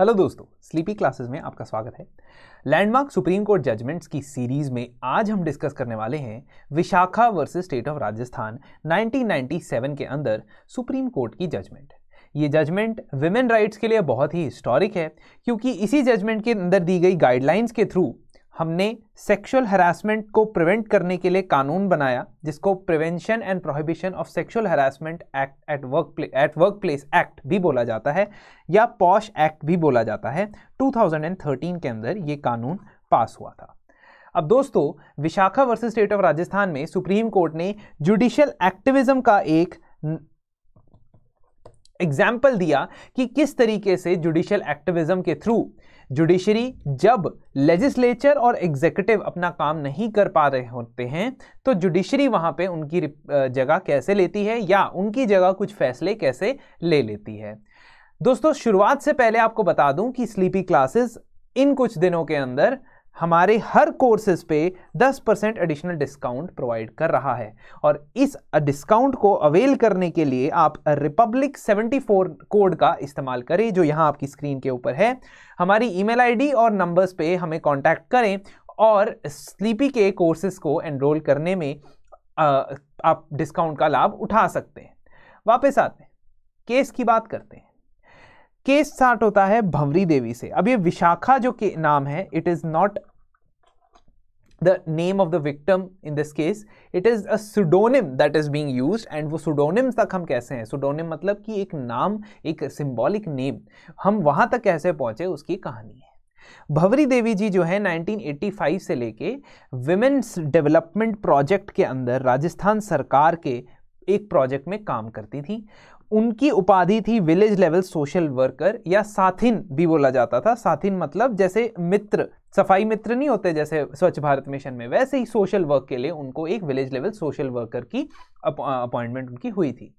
Hello दोस्तों sleepy classes में आपका स्वागत है लैंडमार्क सुप्रीम कोर्ट जजमेंट्स की सीरीज में आज हम डिस्कस करने वाले हैं Vishakha versus state of Rajasthan 1997 के अंदर सुप्रीम कोर्ट की जजमेंट ये जजमेंट विमेन राइट्स के लिए बहुत ही हिस्टोरिक है क्योंकि इसी जजमेंट के अंदर दी गई गाइडलाइंस के थ्रू हमने सेक्सुअल हरासमेंट को प्रिवेंट करने के लिए कानून बनाया जिसको prevention and prohibition of sexual harassment act at work at work place act भी बोला जाता है या पॉश एक्ट भी बोला जाता है 2013 के अंदर ये कानून पास हुआ था अब दोस्तों Vishakha versus state of Rajasthan में सुप्रीम कोर्ट ने जुडिशियल एक्टिविज्म का एक एग्जाम्पल दिया कि किस तरीके से जुडिशियल एक्टिविज्म के थ्रू जुडिशरी जब लेजिस्लेचर और एग्जीक्यूटिव अपना काम नहीं कर पा रहे होते हैं तो जुडिशरी वहाँ पे उनकी जगह कैसे लेती है या उनकी जगह कुछ फैसले कैसे ले लेती है दोस्तों शुरुआत से पहले आपको बता दूं कि स्लीपी क्लासेस इन कुछ दिनों के अंदर हमारे हर कोर्सेज पे 10 परसेंट एडिशनल डिस्काउंट प्रोवाइड कर रहा है और इस डिस्काउंट को अवेल करने के लिए आप रिपब्लिक 74 कोड का इस्तेमाल करें जो यहाँ आपकी स्क्रीन के ऊपर है हमारी ईमेल आईडी और नंबर्स पे हमें कांटेक्ट करें और स्लीपी के कोर्सेज को एनरोल करने में आप डिस्काउंट का लाभ उठा सकते हैं वापस आते हैं केस की बात करते हैं केस स्टार्ट होता है भंवरी देवी से अब ये विशाखा जो के नाम है it is not the name of the victim in this case it is a pseudonym that is being used and वो pseudonym तक हम कैसे हैं pseudonym मतलब कि एक नाम एक symbolic name हम वहाँ तक कैसे पहुँचे उसकी कहानी है भवरी देवी जी जो है 1985 से लेके विमेंस डेवलपमेंट प्रोजेक्ट के अंदर राजस्थान सरकार के एक प्रोजेक्ट में काम करती थी उनकी उपाधि थी विलेज लेवल सोशल वर्कर या साथिन भी बोला जाता था साथिन मतलब जैसे मित्र सफाई मित्र नहीं होते जैसे स्वच्छ भारत मिशन में वैसे ही सोशल वर्क के लिए उनको एक विलेज लेवल सोशल वर्कर की अपॉइंटमेंट उनकी हुई थी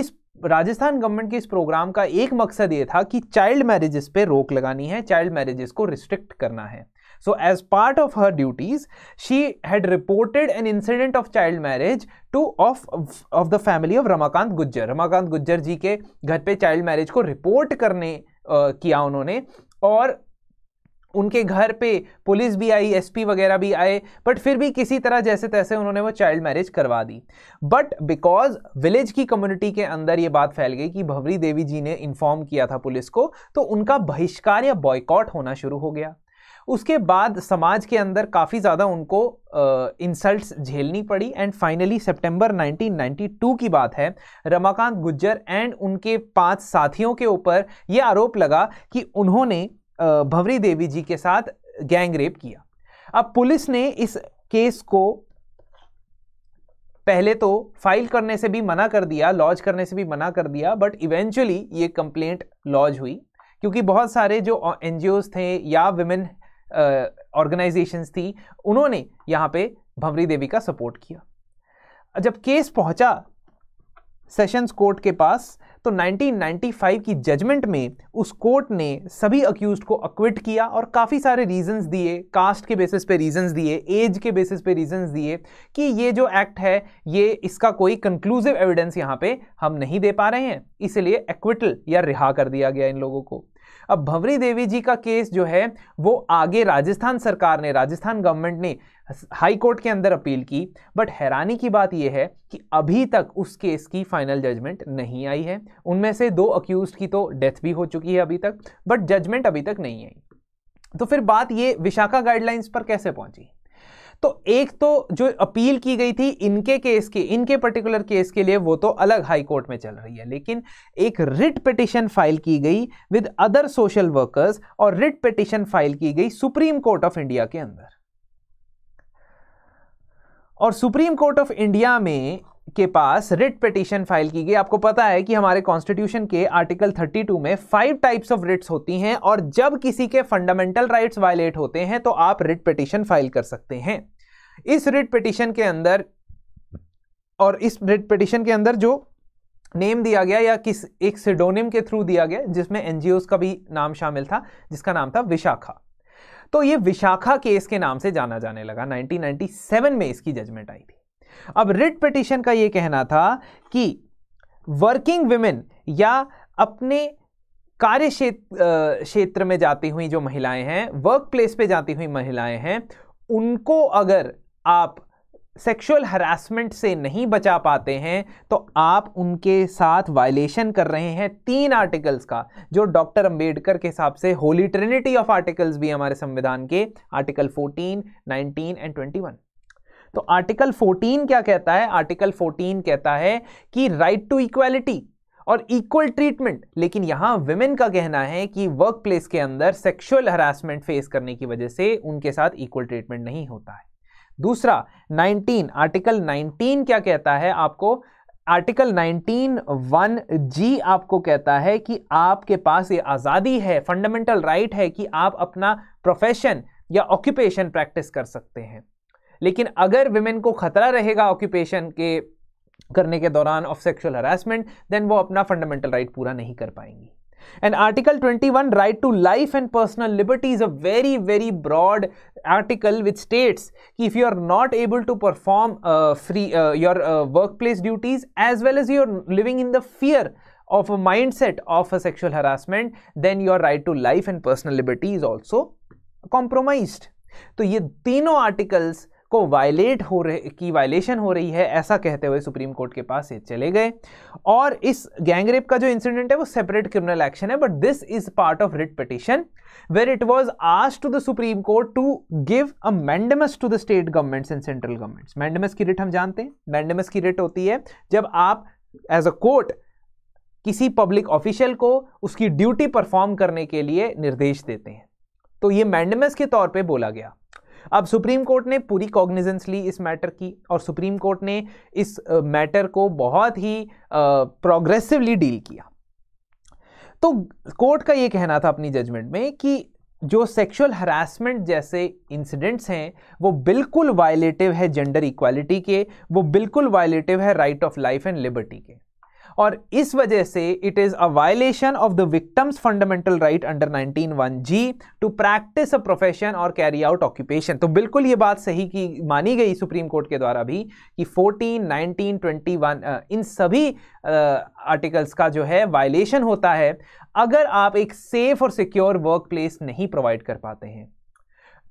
इस राजस्थान गवर्नमेंट के इस प्रोग्राम का एक मकसद ये था कि चाइल्ड मैरिजेस पे रोक लगानी है चाइल्ड मैरिजेस को रिस्ट्रिक्ट करना है so as part of her duties she had reported an incident of child marriage to of of the family of Ramakant Gujjar Ramakant Gujjar ji के घर पे चाइल्ड मैरिज को रिपोर्ट करने uh, किया उन्होंने और उनके घर पे पुलिस भी आई एसपी वगैरह भी आए बट फिर भी किसी तरह जैसे तैसे उन्होंने वो चाइल्ड मैरिज करवा दी बट बिकॉज विलेज की कम्युनिटी के अंदर ये बात फैल गई कि भवरी देवी जी ने इन्फॉर्म किया था पुलिस को तो उनका बहिष्कार या बॉयकॉट होना शुरू हो गया उसके बाद समाज के अंदर काफ़ी ज़्यादा उनको इंसल्ट्स uh, झेलनी पड़ी एंड फाइनली सितंबर 1992 की बात है रमाकांत गुज्जर एंड उनके पांच साथियों के ऊपर ये आरोप लगा कि उन्होंने भवरी देवी जी के साथ गैंग रेप किया अब पुलिस ने इस केस को पहले तो फाइल करने से भी मना कर दिया लॉज करने से भी मना कर दिया बट इवेंचुअली ये कंप्लेंट लॉज हुई क्योंकि बहुत सारे जो एन थे या विमेन ऑर्गेनाइजेशंस थी उन्होंने यहाँ पे भंवरी देवी का सपोर्ट किया जब केस पहुंचा सेशंस कोर्ट के पास तो 1995 की जजमेंट में उस कोर्ट ने सभी अक्यूज को अक्विट किया और काफ़ी सारे रीजंस दिए कास्ट के बेसिस पे रीजंस दिए एज के बेसिस पे रीजंस दिए कि ये जो एक्ट है ये इसका कोई कंक्लूसिव एविडेंस यहाँ पे हम नहीं दे पा रहे हैं इसलिए एक्विटल या रिहा कर दिया गया इन लोगों को अब भवरी देवी जी का केस जो है वो आगे राजस्थान सरकार ने राजस्थान गवर्नमेंट ने हाई कोर्ट के अंदर अपील की बट हैरानी की बात यह है कि अभी तक उस केस की फाइनल जजमेंट नहीं आई है उनमें से दो अक्यूज की तो डेथ भी हो चुकी है अभी तक बट जजमेंट अभी तक नहीं आई तो फिर बात ये विशाखा गाइडलाइंस पर कैसे पहुंची तो एक तो जो अपील की गई थी इनके केस की इनके पर्टिकुलर केस के लिए वो तो अलग हाई कोर्ट में चल रही है लेकिन एक रिट पिटिशन फाइल की गई विद अदर सोशल वर्कर्स और रिट पिटिशन फाइल की गई सुप्रीम कोर्ट ऑफ इंडिया के अंदर और सुप्रीम कोर्ट ऑफ इंडिया में के पास रिट पिटिशन फाइल की गई आपको पता है कि हमारे कॉन्स्टिट्यूशन के आर्टिकल 32 में फाइव टाइप्स ऑफ रिट्स होती हैं और जब किसी के फंडामेंटल राइट्स वायलेट होते हैं तो आप रिट पिटिशन फाइल कर सकते हैं इस रिट पिटिशन के अंदर और इस रिट पिटिशन के अंदर जो नेम दिया गया या किस एक सिडोनिम के थ्रू दिया गया जिसमें एनजीओज का भी नाम शामिल था जिसका नाम था विशाखा तो ये विशाखा केस के नाम से जाना जाने लगा 1997 में इसकी जजमेंट आई थी अब रिट पिटिशन का ये कहना था कि वर्किंग वुमेन या अपने कार्य क्षेत्र में जाती हुई जो महिलाएं हैं वर्क प्लेस पर जाती हुई महिलाएं हैं उनको अगर आप सेक्सुअल हरासमेंट से नहीं बचा पाते हैं तो आप उनके साथ वायलेशन कर रहे हैं तीन आर्टिकल्स का जो डॉक्टर अंबेडकर के हिसाब से होली ट्रिनिटी ऑफ आर्टिकल्स भी हमारे संविधान के आर्टिकल 14, 19 एंड 21 तो आर्टिकल 14 क्या कहता है आर्टिकल 14 कहता है कि राइट टू इक्वालिटी और इक्वल ट्रीटमेंट लेकिन यहाँ विमेन का कहना है कि वर्क प्लेस के अंदर सेक्शुअल हरासमेंट फेस करने की वजह से उनके साथ इक्वल ट्रीटमेंट नहीं होता है दूसरा 19 आर्टिकल 19 क्या कहता है आपको आर्टिकल 19 वन जी आपको कहता है कि आपके पास ये आज़ादी है फंडामेंटल राइट right है कि आप अपना प्रोफेशन या ऑक्यूपेशन प्रैक्टिस कर सकते हैं लेकिन अगर विमेन को खतरा रहेगा ऑक्यूपेशन के करने के दौरान ऑफ सेक्सुअल हरासमेंट देन वो अपना फंडामेंटल राइट right पूरा नहीं कर पाएंगी And Article 21, right to life and personal liberty, is a very, very broad article which states if you are not able to perform uh, free uh, your uh, workplace duties as well as you're living in the fear of a mindset of a sexual harassment, then your right to life and personal liberty is also compromised. So, these three articles. को violate हो रहे की violation हो रही है ऐसा कहते हुए सुप्रीम कोर्ट के पास ये चले गए और इस गैंगरेप का जो इंसिडेंट है वो सेपरेट क्रिमिनल एक्शन है but this is part of writ petition where it was asked to the supreme court to give a mandamus to the state governments and central governments mandamus की writ हम जानते हैं mandamus की writ होती है जब आप एज अ कोर्ट किसी पब्लिक ऑफिशियल को उसकी ड्यूटी परफॉर्म करने के लिए निर्देश देते हैं तो ये मैंडमस के तौर पे बोला गया अब सुप्रीम कोर्ट ने पूरी कॉग्निजेंस ली इस मैटर की और सुप्रीम कोर्ट ने इस मैटर को बहुत ही प्रोग्रेसिवली डील किया तो कोर्ट का ये कहना था अपनी जजमेंट में कि जो सेक्सुअल हरासमेंट जैसे इंसिडेंट्स हैं वो बिल्कुल वायलेटिव है जेंडर इक्वालिटी के वो बिल्कुल वायलेटिव है right of life and liberty के और इस वजह से it is a violation of the victim's fundamental right under 191 G to practice a profession और कैरी आउट ऑक्यूपेशन तो बिल्कुल ये बात सही की मानी गई सुप्रीम कोर्ट के द्वारा भी कि 14, 19, 21 इन सभी आर्टिकल्स का जो है वायलेशन होता है अगर आप एक सेफ और सिक्योर वर्क प्लेस नहीं प्रोवाइड कर पाते हैं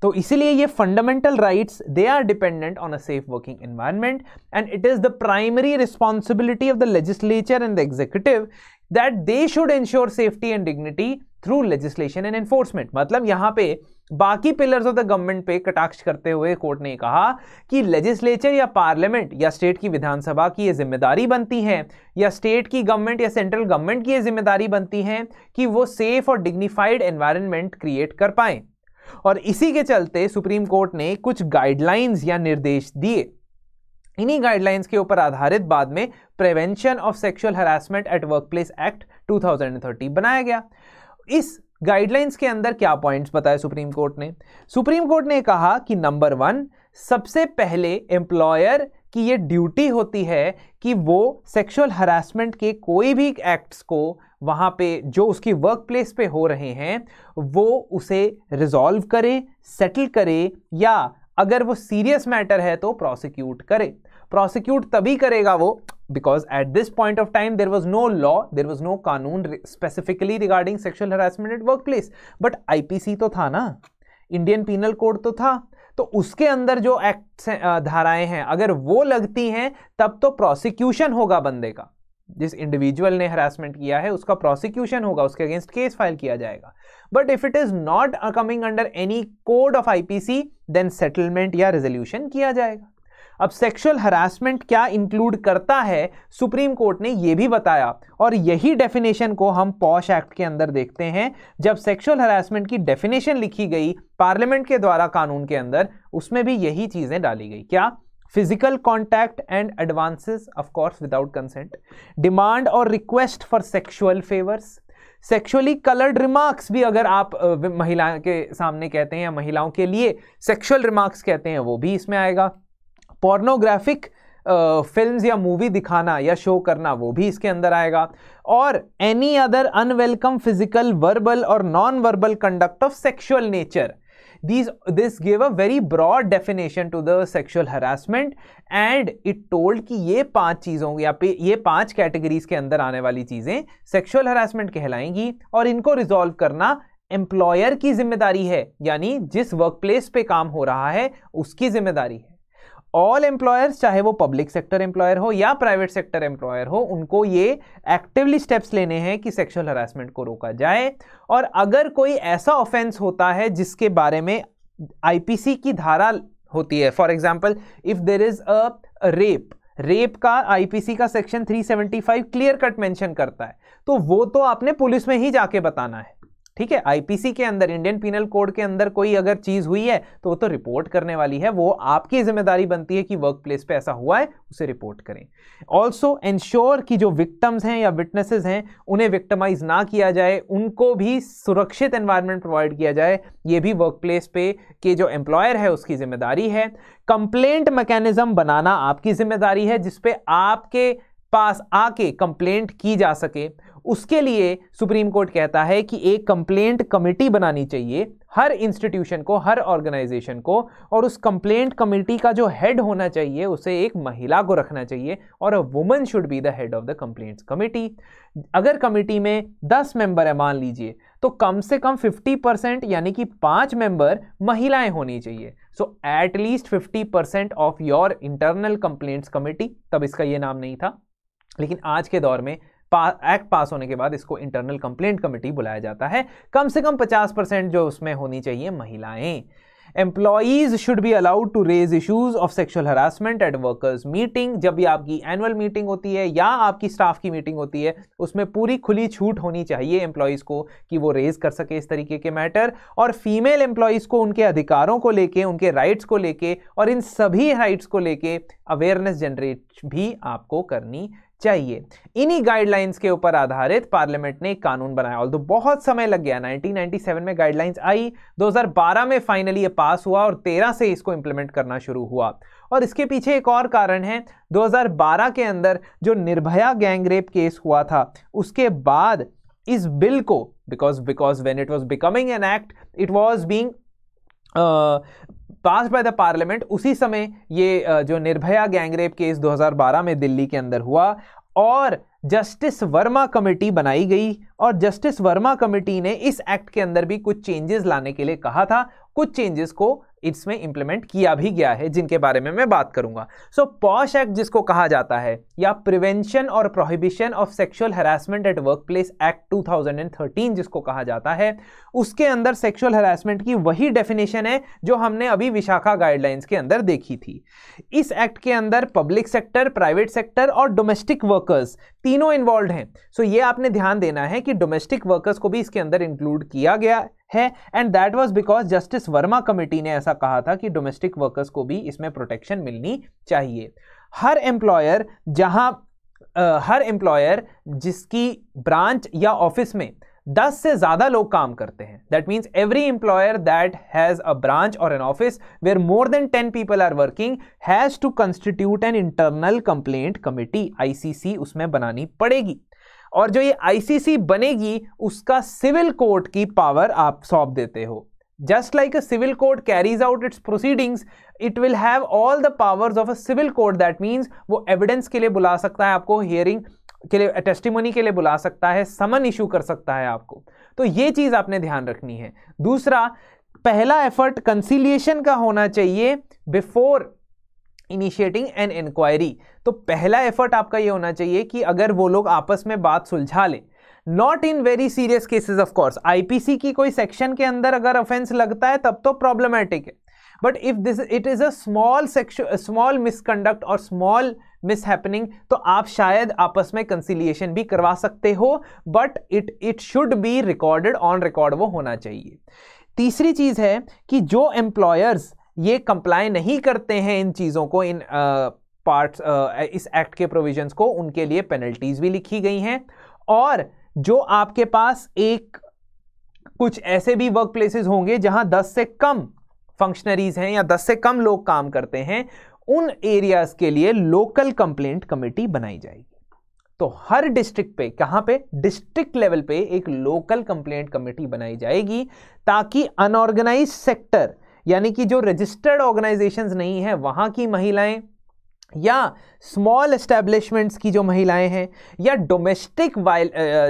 तो इसीलिए ये fundamental rights they are dependent on a safe working environment and it is the primary responsibility of the legislature and the executive that they should ensure safety and dignity through legislation and enforcement मतलब यहाँ पे बाकी pillars of the government पे कटाक्ष करते हुए court ने कहा कि लेजिस्लेचर या पार्लियामेंट या स्टेट की विधानसभा की ये जिम्मेदारी बनती है या स्टेट की गवर्नमेंट या सेंट्रल गवर्नमेंट की ये जिम्मेदारी बनती है कि वो सेफ और डिग्निफाइड एनवायरनमेंट क्रिएट कर पाएँ और इसी के चलते सुप्रीम कोर्ट ने कुछ गाइडलाइंस या निर्देश दिए इन्हीं गाइडलाइंस के ऊपर आधारित बाद में prevention of sexual harassment at work place act too बनाया गया इस गाइडलाइंस के अंदर क्या पॉइंट्स बताए सुप्रीम कोर्ट ने सुप्रीम कोर्ट ने कहा कि नंबर वन सबसे पहले एम्प्लॉयर कि ये ड्यूटी होती है कि वो सेक्सुअल हरासमेंट के कोई भी एक्ट्स को वहाँ पे जो उसकी वर्क प्लेस पे हो रहे हैं वो उसे रिजॉल्व करे सेटल करे या अगर वो सीरियस मैटर है तो प्रोसिक्यूट करे प्रोसिक्यूट तभी करेगा वो because at this point of time there was no law there was no कानून specifically regarding sexual harassment at work place but see तो था ना इंडियन पीनल कोड तो था तो उसके अंदर जो एक्ट धाराएं हैं अगर वो लगती हैं तब तो प्रोसिक्यूशन होगा बंदे का जिस इंडिविजुअल ने हरासमेंट किया है उसका प्रोसिक्यूशन होगा उसके अगेंस्ट केस फाइल किया जाएगा but if it is not coming under any code of IPC then settlement या रेजोल्यूशन किया जाएगा अब सेक्सुअल हरासमेंट क्या इंक्लूड करता है सुप्रीम कोर्ट ने यह भी बताया और यही डेफिनेशन को हम पॉश एक्ट के अंदर देखते हैं जब सेक्सुअल हरासमेंट की डेफिनेशन लिखी गई पार्लियामेंट के द्वारा कानून के अंदर उसमें भी यही चीज़ें डाली गई क्या physical contact and advances of course without consent demand और request for sexual favours favors sexually coloured remarks भी अगर आप महिला के सामने कहते हैं या महिलाओं के लिए सेक्सुअल रिमार्क्स कहते हैं वो भी इसमें आएगा पोर्नोग्राफिक फिल्म uh, या मूवी दिखाना या शो करना वो भी इसके अंदर आएगा और any other unwelcome physical verbal और non verbal conduct of sexual nature this this give a very broad definition to the sexual harassment and it told कि ये पांच चीज़ों या पे ये पांच कैटेगरीज के अंदर आने वाली चीज़ें सेक्शुअल हरासमेंट कहलाएंगी और इनको रिजॉल्व करना एम्प्लॉयर की जिम्मेदारी है यानी जिस प्लेस पे काम हो रहा है उसकी जिम्मेदारी है ऑल एम्प्लॉयर्स चाहे वो पब्लिक सेक्टर एम्प्लॉयर हो या प्राइवेट सेक्टर एम्प्लॉयर हो उनको ये एक्टिवली स्टेप्स लेने हैं कि सेक्सुअल हरासमेंट को रोका जाए और अगर कोई ऐसा ऑफेंस होता है जिसके बारे में आईपीसी की धारा होती है for example if there is a rape rape का आईपीसी का सेक्शन 375 क्लियर कट मेंशन करता है तो वो तो आपने पुलिस में ही जाके बताना है ठीक है आईपीसी के अंदर इंडियन पीनल कोड के अंदर कोई अगर चीज हुई है तो वो तो रिपोर्ट करने वाली है वो आपकी जिम्मेदारी बनती है कि वर्क प्लेस पर ऐसा हुआ है उसे रिपोर्ट करें ऑल्सो इंश्योर कि जो विक्टम्स हैं या विटनेसेस हैं उन्हें विक्टमाइज ना किया जाए उनको भी सुरक्षित एनवायरमेंट प्रोवाइड किया जाए ये भी वर्क प्लेस पे के जो एम्प्लॉयर है उसकी जिम्मेदारी है कंप्लेंट मैकेनिज्म बनाना आपकी जिम्मेदारी है जिसपे आपके पास आके कंप्लेंट की जा सके उसके लिए सुप्रीम कोर्ट कहता है कि एक कंप्लेंट कमेटी बनानी चाहिए हर इंस्टीट्यूशन को हर ऑर्गेनाइजेशन को और उस कंप्लेंट कमेटी का जो हेड होना चाहिए उसे एक महिला को रखना चाहिए और a woman should be the head of the complaints committee अगर कमेटी में दस मेंबर है मान लीजिए तो कम से कम 50 परसेंट यानी कि पांच मेंबर महिलाएं होनी चाहिए so at least 50 percent of your internal complaints committee तब इसका ये नाम नहीं था लेकिन आज के दौर में एक्ट पास होने के बाद इसको इंटरनल कंप्लेंट कमेटी बुलाया जाता है कम से कम 50 परसेंट जो उसमें होनी चाहिए महिलाएं employees should be allowed to raise issues of sexual harassment at workers meeting जब भी आपकी एनुअल मीटिंग होती है या आपकी स्टाफ की मीटिंग होती है उसमें पूरी खुली छूट होनी चाहिए एम्प्लॉयज़ को कि वो रेज कर सके इस तरीके के मैटर और फीमेल एम्प्लॉयज़ को उनके अधिकारों को लेके उनके राइट्स को लेके और इन सभी राइट्स को लेके अवेयरनेस जनरेट भी आपको करनी चाहिए इन्हीं गाइडलाइंस के ऊपर आधारित पार्लियामेंट ने एक कानून बनाया और बहुत समय लग गया 1997 में गाइडलाइंस आई 2012 में फाइनली ये पास हुआ और 13 से इसको इंप्लीमेंट करना शुरू हुआ और इसके पीछे एक और कारण है 2012 के अंदर जो निर्भया गैंगरेप केस हुआ था उसके बाद इस बिल को because because when it was becoming an act it was being pass by the parliament उसी समय ये जो निर्भया गैंगरेप केस 2012 में दिल्ली के अंदर हुआ और जस्टिस वर्मा कमेटी बनाई गई और जस्टिस वर्मा कमेटी ने इस एक्ट के अंदर भी कुछ चेंजेस लाने के लिए कहा था कुछ चेंजेस को इसमें इंप्लीमेंट किया भी गया है जिनके बारे में मैं बात करूंगा सो पॉश एक्ट जिसको कहा जाता है या प्रिवेंशन और prohibition of sexual harassment at work place act 2013 जिसको कहा जाता है उसके अंदर सेक्सुअल हेरासमेंट की वही डेफिनेशन है जो हमने अभी विशाखा गाइडलाइंस के अंदर देखी थी इस एक्ट के अंदर पब्लिक सेक्टर प्राइवेट सेक्टर और डोमेस्टिक वर्कर्स तीनों इन्वॉल्व हैं सो so ये आपने ध्यान देना है कि डोमेस्टिक वर्कर्स को भी इसके अंदर इंक्लूड किया गया है and that was because justice Verma committee ने ऐसा कहा था कि डोमेस्टिक वर्कर्स को भी इसमें प्रोटेक्शन मिलनी चाहिए हर एम्प्लॉयर जहां Uh, हर एम्प्लॉयर जिसकी ब्रांच या ऑफिस में दस से ज्यादा लोग काम करते हैं that means every employer that has a branch और an office where more than ten people are working has to constitute an internal complaint committee ICC उसमें बनानी पड़ेगी और जो ये आईसीसी बनेगी उसका सिविल कोर्ट की पावर आप सौंप देते हो just like a civil court carries out its proceedings it will have all the powers of a civil court that means वो एविडेंस के लिए बुला सकता है आपको हियरिंग के लिए टेस्टिमोनी के लिए बुला सकता है समन इशू कर सकता है आपको तो ये चीज़ आपने ध्यान रखनी है दूसरा पहला एफर्ट कंसिलिएशन का होना चाहिए बिफोर इनिशिएटिंग एन इंक्वायरी तो पहला एफर्ट आपका ये होना चाहिए कि अगर वो लोग आपस में बात सुलझा लें not in very serious cases of course IPC की कोई सेक्शन के अंदर अगर ऑफेंस लगता है तब तो प्रॉब्लमेटिक है but if this it is a small small misconduct और स्मॉल मिस हैपनिंग तो आप शायद आपस में कंसिलिएशन भी करवा सकते हो but it it should be recorded on record वो होना चाहिए तीसरी चीज़ है कि जो एम्प्लॉयर्स ये कंप्लाई नहीं करते हैं इन चीज़ों को इन पार्ट्स uh, इस एक्ट के प्रोविजंस को उनके लिए पेनल्टीज भी लिखी गई हैं और जो आपके पास एक कुछ ऐसे भी वर्क प्लेसेस होंगे जहां 10 से कम फंक्शनरीज हैं या 10 से कम लोग काम करते हैं उन एरियाज के लिए लोकल कंप्लेंट कमेटी बनाई जाएगी तो हर डिस्ट्रिक्ट पे कहां पे डिस्ट्रिक्ट लेवल पे एक लोकल कंप्लेंट कमेटी बनाई जाएगी ताकि अनऑर्गेनाइज सेक्टर यानी कि जो रजिस्टर्ड ऑर्गेनाइजेशंस नहीं है वहां की महिलाएं या स्मॉल एस्टेब्लिशमेंट्स की जो महिलाएं हैं या डोमेस्टिक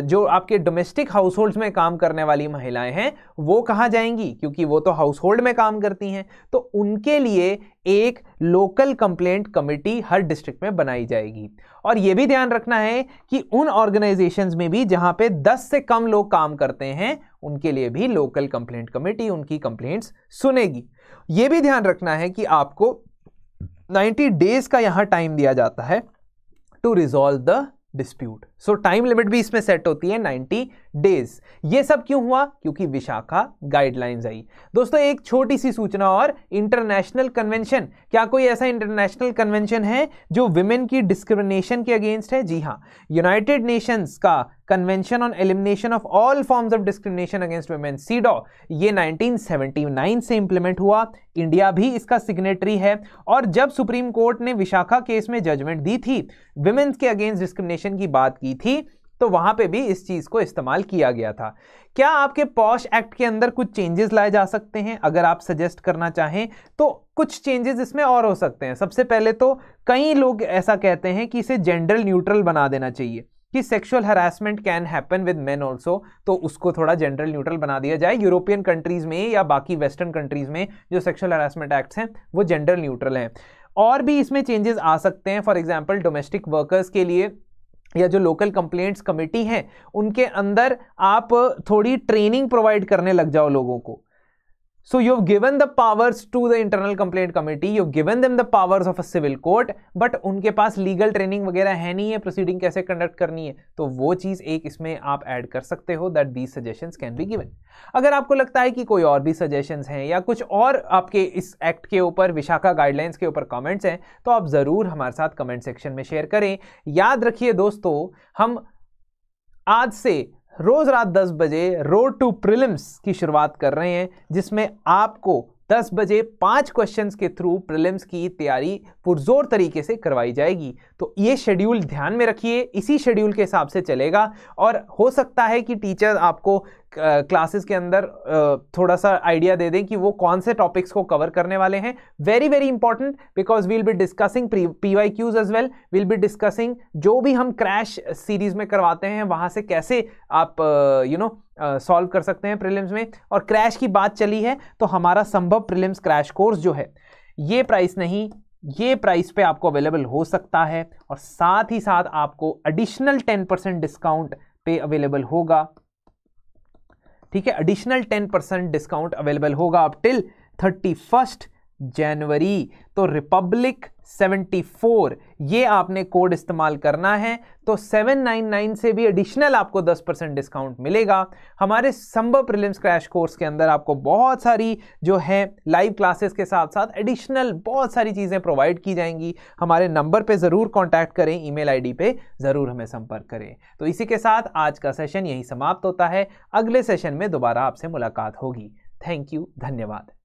जो आपके डोमेस्टिक हाउस होल्ड्स में काम करने वाली महिलाएं हैं वो कहाँ जाएंगी क्योंकि वो तो हाउस होल्ड में काम करती हैं तो उनके लिए एक लोकल कंप्लेंट कमेटी हर डिस्ट्रिक्ट में बनाई जाएगी और ये भी ध्यान रखना है कि उन ऑर्गेनाइजेशंस में भी जहाँ पे 10 से कम लोग काम करते हैं उनके लिए भी लोकल कंप्लेंट कमेटी उनकी कंप्लेंट्स सुनेगी ये भी ध्यान रखना है कि आपको 90 डेज का यहाँ टाइम दिया जाता है to resolve the dispute so time limit भी इसमें सेट होती है नाइनटी डेज ये सब क्यों हुआ क्योंकि विशाखा गाइडलाइंस आई दोस्तों एक छोटी सी सूचना और इंटरनेशनल कन्वेंशन क्या कोई ऐसा इंटरनेशनल कन्वेंशन है जो विमेन की डिस्क्रिमिनेशन के अगेंस्ट है जी हाँ यूनाइटेड नेशंस का convention on elimination of all forms of discrimination against women CEDAW ये 1979 से इंप्लीमेंट हुआ इंडिया भी इसका सिग्नेटरी है और जब सुप्रीम कोर्ट ने विशाखा केस में जजमेंट दी थी विमेन्स के अगेंस्ट डिस्क्रिमिनेशन की बात की की थी तो वहां पे भी इस चीज को इस्तेमाल किया गया था क्या आपके पॉश एक्ट के अंदर कुछ चेंजेस लाए जा सकते हैं अगर आप सजेस्ट करना चाहें तो कुछ चेंजेस इसमें और हो सकते हैं सबसे पहले तो कई लोग ऐसा कहते हैं कि इसे जेंडरल न्यूट्रल बना देना चाहिए कि sexual harassment can happen with men also तो उसको थोड़ा जनरल न्यूट्रल बना दिया जाए यूरोपियन कंट्रीज़ में या बाकी वेस्टर्न कंट्रीज़ में जो सेक्सुअल हरासमेंट एक्ट्स हैं वो जेंडर न्यूट्रल हैं और भी इसमें चेंजेस आ सकते हैं फॉर एग्जाम्पल डोमेस्टिक वर्कर्स के लिए या जो लोकल कंप्लेंट्स कमेटी हैं उनके अंदर आप थोड़ी ट्रेनिंग प्रोवाइड करने लग जाओ लोगों को So you have given the powers to the internal complaint committee, you have given them the powers of a civil court, but unke paas legal training wagera hai nahi hai proceeding kaise conduct karni hai to wo cheez ek isme aap add kar sakte ho that these suggestions can be given. agar aapko lagta hai ki koi aur bhi suggestions hain ya kuch aur aapke is act ke upar vishakha guidelines ke upar comments hain to aap zarur hamare sath comment section mein share kare yaad rakhiye dosto hum aaj se रोज़ रात 10 बजे road to prelims की शुरुआत कर रहे हैं जिसमें आपको 10 बजे पांच क्वेश्चंस के थ्रू प्रिलिम्स की तैयारी पुरजोर तरीके से करवाई जाएगी तो ये शेड्यूल ध्यान में रखिए इसी शेड्यूल के हिसाब से चलेगा और हो सकता है कि टीचर आपको क्लासेस के अंदर थोड़ा सा आइडिया दे दें कि वो कौन से टॉपिक्स को कवर करने वाले हैं very very important because we'll be discussing P Y Qs as well we'll be discussing जो भी हम क्रैश सीरीज में करवाते हैं वहाँ से कैसे आप यू नो सॉल्व कर सकते हैं प्रिलिम्स में और क्रैश की बात चली है तो हमारा संभव प्रिलिम्स क्रैश कोर्स जो है ये प्राइस नहीं ये प्राइस पे आपको अवेलेबल हो सकता है और साथ ही साथ आपको एडिशनल टेन परसेंट डिस्काउंट पे अवेलेबल होगा ठीक है additional ten percent discount available होगा आप टिल थर्टी फर्स्ट जनवरी तो रिपब्लिक 74 ये आपने कोड इस्तेमाल करना है तो 799 से भी एडिशनल आपको 10 परसेंट डिस्काउंट मिलेगा हमारे संभव प्रिलिम्स क्रैश कोर्स के अंदर आपको बहुत सारी जो है लाइव क्लासेस के साथ साथ एडिशनल बहुत सारी चीज़ें प्रोवाइड की जाएंगी हमारे नंबर पे ज़रूर कांटेक्ट करें ईमेल आईडी पे ज़रूर हमें संपर्क करें तो इसी के साथ आज का सेशन यही समाप्त होता है अगले सेशन में दोबारा आपसे मुलाकात होगी थैंक यू धन्यवाद